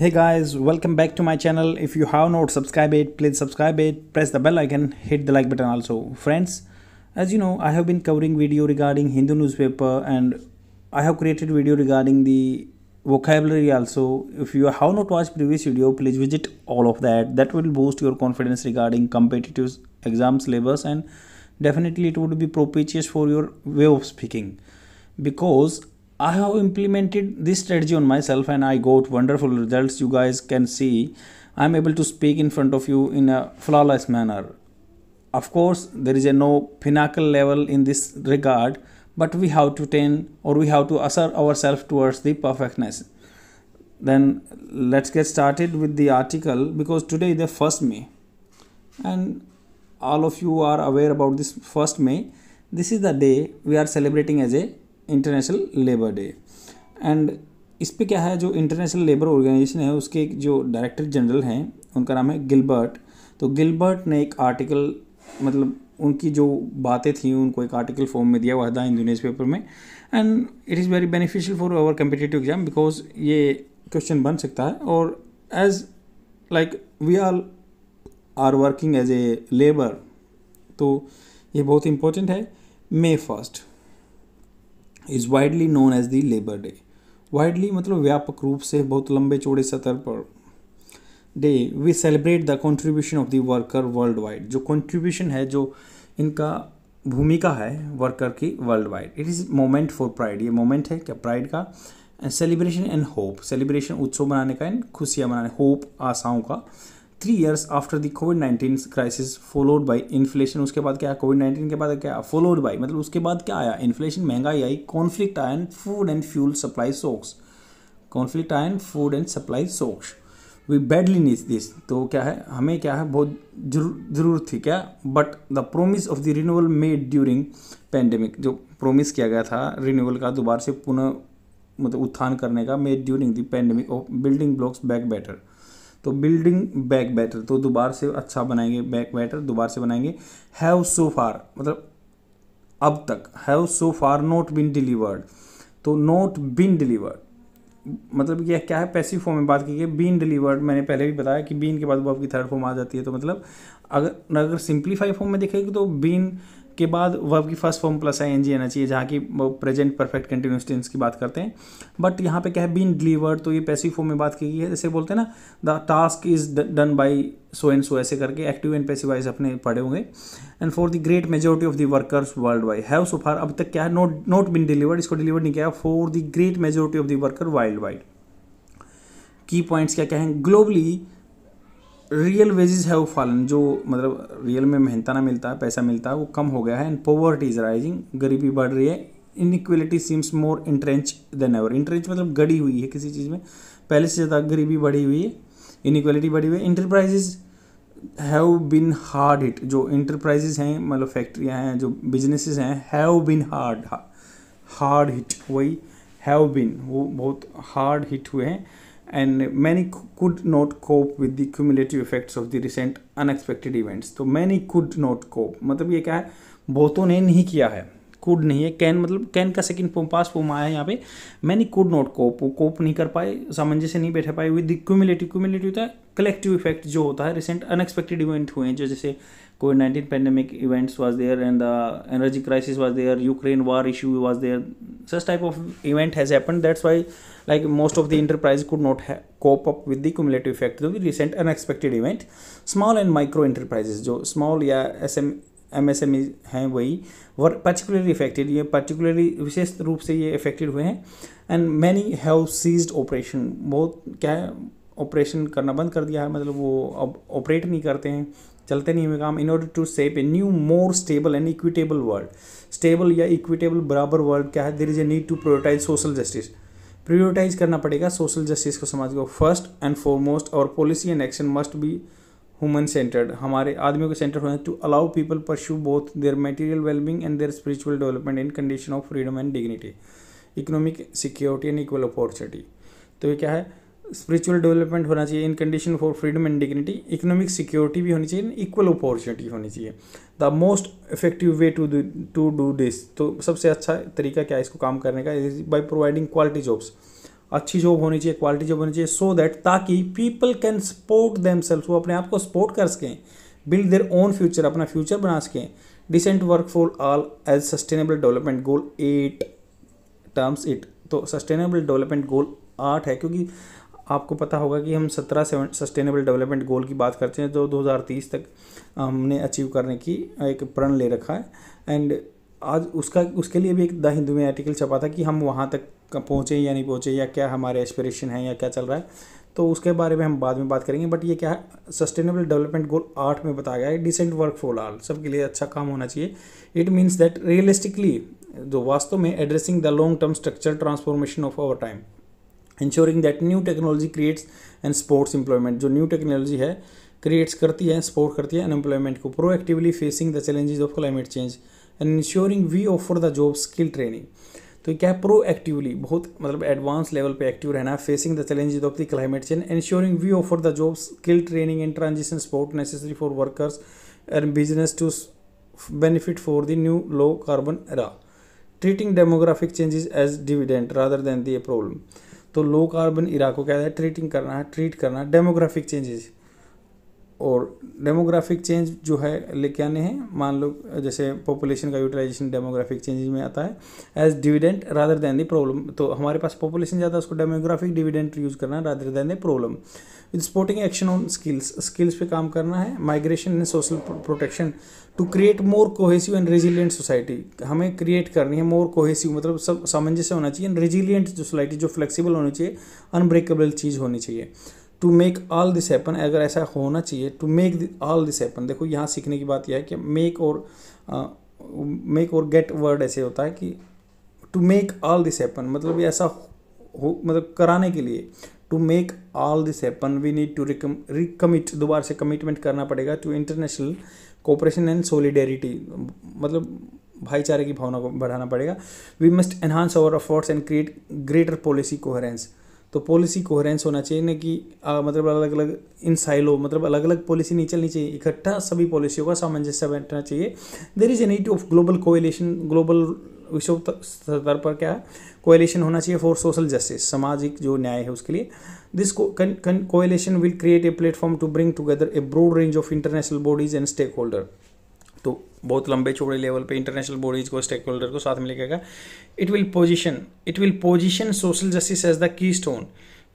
hey guys welcome back to my channel if you have not subscribed it please subscribe it press the bell icon hit the like button also friends as you know i have been covering video regarding hindu newspaper and i have created video regarding the vocabulary also if you have not watched previous video please visit all of that that will boost your confidence regarding competitive exams levels, and definitely it would be propitious for your way of speaking because I have implemented this strategy on myself and I got wonderful results. You guys can see I'm able to speak in front of you in a flawless manner. Of course, there is a no pinnacle level in this regard, but we have to tend or we have to assert ourselves towards the perfectness. Then let's get started with the article because today is the first May, and all of you are aware about this first May. This is the day we are celebrating as a international labour day and इस पे क्या है जो international labour organisation है उसके जो director general हैं उनका नाम है गिलबर्ट तो गिलबर्ट ने एक आर्टिकल मतलब उनकी जो बातें थी उनको एक आर्टिकल फॉर्म में दिया हुआ था हिंदू न्यूज़ पेपर में and it is very beneficial for our competitive exam because ये क्वेश्चन बन सकता है और as like we are are working as a labour तो ये बहुत इंपॉर्टेंट है May first is widely known as the labour day widely मतलब व्यापक रूप से बहुत लंबे चौड़े सतर पर day we celebrate the contribution of the worker worldwide जो कॉन्ट्रीब्यूशन है जो इनका भूमिका है वर्कर की worldwide it is moment for pride ये मोमेंट है क्या प्राइड का सेलिब्रेशन एंड होप सेलिब्रेशन उत्सव मनाने का एंड खुशियाँ मनाने होप आशाओं का three years after the COVID nineteen crisis followed by inflation उसके बाद क्या कोविड नाइन्टीन के बाद क्या फॉलोड बाई मतलब उसके बाद क्या आया इन्फ्लेशन महंगाई आई conflict in food and fuel supply shocks conflict in food and supply shocks we badly need this तो क्या है हमें क्या है बहुत जरूरत थी क्या but the promise of the renewal made during pandemic जो प्रोमिस किया गया था रिन्यूअल का दोबारा से पुनः मतलब उत्थान करने का made during the pandemic of building blocks back better तो बिल्डिंग बैक बैटर तो दोबारा से अच्छा बनाएंगे बैक बैटर दोबारा से बनाएंगे हैव सो फार मतलब अब तक have so far not been delivered तो नॉट बिन डिलीवर्ड मतलब यह क्या है पैसिव फॉर्म में बात की है बीन डिलीवर्ड मैंने पहले भी बताया कि बीन के बाद वो आपकी थर्ड फॉर्म आ जाती है तो मतलब अगर अगर सिंप्लीफाई फॉर्म में देखेगी तो बीन के बाद वर्ब की first form plus I N G आना चाहिए जहाँ की वो प्रेजेंट परफेक्ट कंटिन्यूस टेंस की बात करते हैं बट यहाँ पे क्या है बीन डिलीवर्ड तो ये पैसिव फॉर्म में बात की गई है जैसे बोलते हैं ना the task is done by so and so ऐसे करके एक्टिव एंड पैसिव वाइज अपने पढ़े होंगे and for the great majority of the workers worldwide have so far अब तक क्या है नोट नोट बिन डिलीवर्ड इसको डिलीवर नहीं किया for the great majority of the worker worldwide key points क्या क्या हैं globally real wages have fallen जो मतलब रियल में मेहनताना मिलता है पैसा मिलता है वो कम हो गया है एंड पॉवर्टी इज राइजिंग गरीबी बढ़ रही है inequality seems more entrench than ever entrench मतलब गड़ी हुई है किसी चीज़ में पहले से ज़्यादा गरीबी बढ़ी हुई है इनक्वलिटी बढ़ी हुई है enterprises have been hard hit जो इंटरप्राइजेज हैं मतलब फैक्ट्रियाँ हैं जो बिजनेस हैं have been hard hard hit वही हैव बिन वो बहुत हार्ड हिट हुए हैं and many could not cope with the cumulative effects of the recent unexpected events तो मैनी कुड नॉट कोप मतलब ये क्या है बहुतों ने नहीं किया है कुड नहीं है कैन मतलब कैन का सेकंड फॉर्म पास फॉर्म आया है यहाँ पे many could not cope cope नहीं कर पाए सामंजस्य नहीं बैठा पाए विद क्यूमिलेटिव क्यूमिलेटिव होता है कलेक्टिव इफेक्ट जो होता है रिसेंट अनएक्सपेक्टेड इवेंट हुए हैं जो जैसे COVID nineteen pandemic events was there and the energy crisis was there Ukraine war issue was there such type of event has happen that's why like most of the enterprise could not cope up with the cumulative effect recent unexpected event small and micro enterprises जो small या S M M S M हैं वही were particularly affected ये particularly विशेष रूप से ये affected हुए हैं and many have ceased operation बहुत क्या है ऑपरेशन करना बंद कर दिया है मतलब वो अब ऑपरेट नहीं करते हैं चलते नहीं हुए काम in order to save a new more stable and equitable world stable या इक्विटेबल बराबर वर्ल्ड क्या है there is a need to prioritise social justice prioritise करना पड़ेगा सोशल जस्टिस को समाज को फर्स्ट एंड फॉरमोस्ट और policy and action must be human centred हमारे आदमियों के सेंटर होना to allow people pursue both their material wellbeing and their spiritual development in condition of freedom and dignity economic security and equal opportunity तो ये क्या है spiritual development होना चाहिए in condition for freedom and dignity economic security भी होनी चाहिए equal opportunity होनी चाहिए the most effective way to to do this तो सबसे अच्छा तरीका क्या है इसको काम करने का बाई प्रोवाइडिंग क्वालिटी जॉब्स अच्छी जॉब होनी चाहिए क्वालिटी जॉब होनी चाहिए सो दैट ताकि people can support them self वो अपने आप को सपोर्ट कर सकें बिल्ड देयर ओन फ्यूचर अपना फ्यूचर बना सकें decent work for all as sustainable development goal eight terms it तो सस्टेनेबल डेवलपमेंट गोल आठ है क्योंकि आपको पता होगा कि हम सत्रह सेवन सस्टेनेबल डेवलपमेंट गोल की बात करते हैं जो तो तीस तक हमने अचीव करने की एक प्रण ले रखा है एंड आज उसका उसके लिए भी एक द हिंदू में आर्टिकल छपा था कि हम वहाँ तक पहुँचे या नहीं पहुँचे या क्या हमारे एस्पिरेशन हैं या क्या चल रहा है तो उसके बारे में हम बाद में बात करेंगे बट ये क्या है सस्टेनेबल डेवलपमेंट गोल आठ में बताया गया है डिसेंट वर्क फॉर ऑल सबके लिए अच्छा काम होना चाहिए इट मीन्स दैट रियलिस्टिकली जो वास्तव में addressing the long term structure transformation of our time ensuring that new technology creates and supports employment जो न्यू टेक्नोलॉजी है क्रिएट्स करती है सपोर्ट करती है अनएम्प्लॉयमेंट को proactively facing the challenges of climate change and ensuring we offer the job skill training तो क्या है प्रोएक्टिवली बहुत मतलब एडवांस लेवल पे एक्टिव रहना है facing the challenges of the climate change ensuring we offer the job skill training and transition support necessary for workers and business to benefit for the new low carbon era treating demographic changes as dividend rather than the problem तो low carbon इरा को क्या है treating करना है treat करना demographic changes और demographic change जो है लेके आने हैं मान लो जैसे पॉपुलेशन का यूटिलाइजेशन डेमोग्राफिक चेंज में आता है as dividend rather than the problem तो हमारे पास पॉपुलेशन ज़्यादा उसको डेमोग्राफिक डिविडेंट यूज़ करना है rather than the problem with sporting action on skills skills पे काम करना है migration and social protection to create more cohesive and resilient society हमें क्रिएट करनी है मोर कोहेसिव मतलब सब सामंजस्य होना चाहिए एंड रेजिलियंट सोसाइटी जो फ्लेक्सिबल होनी चाहिए अनब्रेकेबल चीज़ होनी चाहिए to make all this happen अगर ऐसा होना चाहिए to make all this happen देखो यहाँ सीखने की बात यह है कि मेक और मेक और गेट वर्ड ऐसे होता है कि to make all this happen मतलब ऐसा हो मतलब कराने के लिए to make all this happen we need to recom recommit दोबारा से कमिटमेंट करना पड़ेगा to international cooperation and solidarity मतलब भाईचारे की भावना को बढ़ाना पड़ेगा we must enhance our efforts and create greater policy coherence तो पॉलिसी कोहरेंस होना चाहिए ना कि आ, मतलब अलग अलग इन साइलो मतलब अलग अलग पॉलिसी नहीं चलनी चाहिए इकट्ठा सभी पॉलिसियों का सामंजस्य बैठना चाहिए there is a need of global coalition global विश्व स्तर पर क्या है कोएलेशन होना चाहिए फॉर सोशल जस्टिस सामाजिक जो न्याय है उसके लिए this coalition will create a platform to bring together a broad range of international bodies and stakeholder तो बहुत लंबे चौड़े लेवल पे इंटरनेशनल बॉडीज को स्टेक होल्डर को साथ में लेके आएगा it will position it will position social justice as the keystone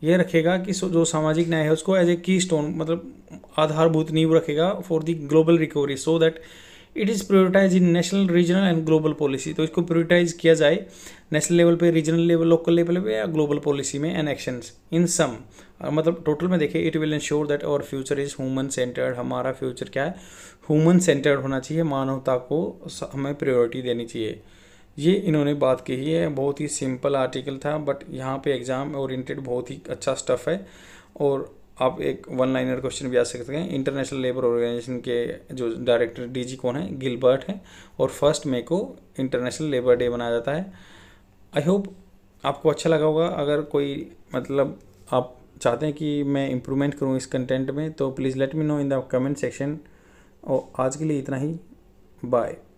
ये रखेगा कि जो सामाजिक न्याय है उसको एज ए की स्टोन मतलब आधारभूत नींव रखेगा for the global recovery so that it is prioritise in national regional and global policy तो इसको प्रायोरिटाइज किया जाए नेशनल लेवल पे रीजनल लेवल लोकल लेवल पे या ग्लोबल पॉलिसी में एंड एक्शंस इन सम मतलब टोटल में देखें it will ensure that our future is human centred हमारा फ्यूचर क्या है ह्यूमन सेंटर्ड होना चाहिए मानवता को हमें प्रायोरिटी देनी चाहिए ये इन्होंने बात कही है बहुत ही सिंपल आर्टिकल था बट यहाँ पे एग्ज़ाम ओरिएंटेड बहुत ही अच्छा स्टफ़ है और आप एक वन लाइनर क्वेश्चन भी आ सकते हैं इंटरनेशनल लेबर ऑर्गेनाइजेशन के जो डायरेक्टर डीजी कौन है गिलबर्ट है और फर्स्ट मे को इंटरनेशनल लेबर डे मनाया जाता है आई होप आपको अच्छा लगा होगा अगर कोई मतलब आप चाहते हैं कि मैं इम्प्रूवमेंट करूँ इस कंटेंट में तो please let me know in the comment section और आज के लिए इतना ही बाय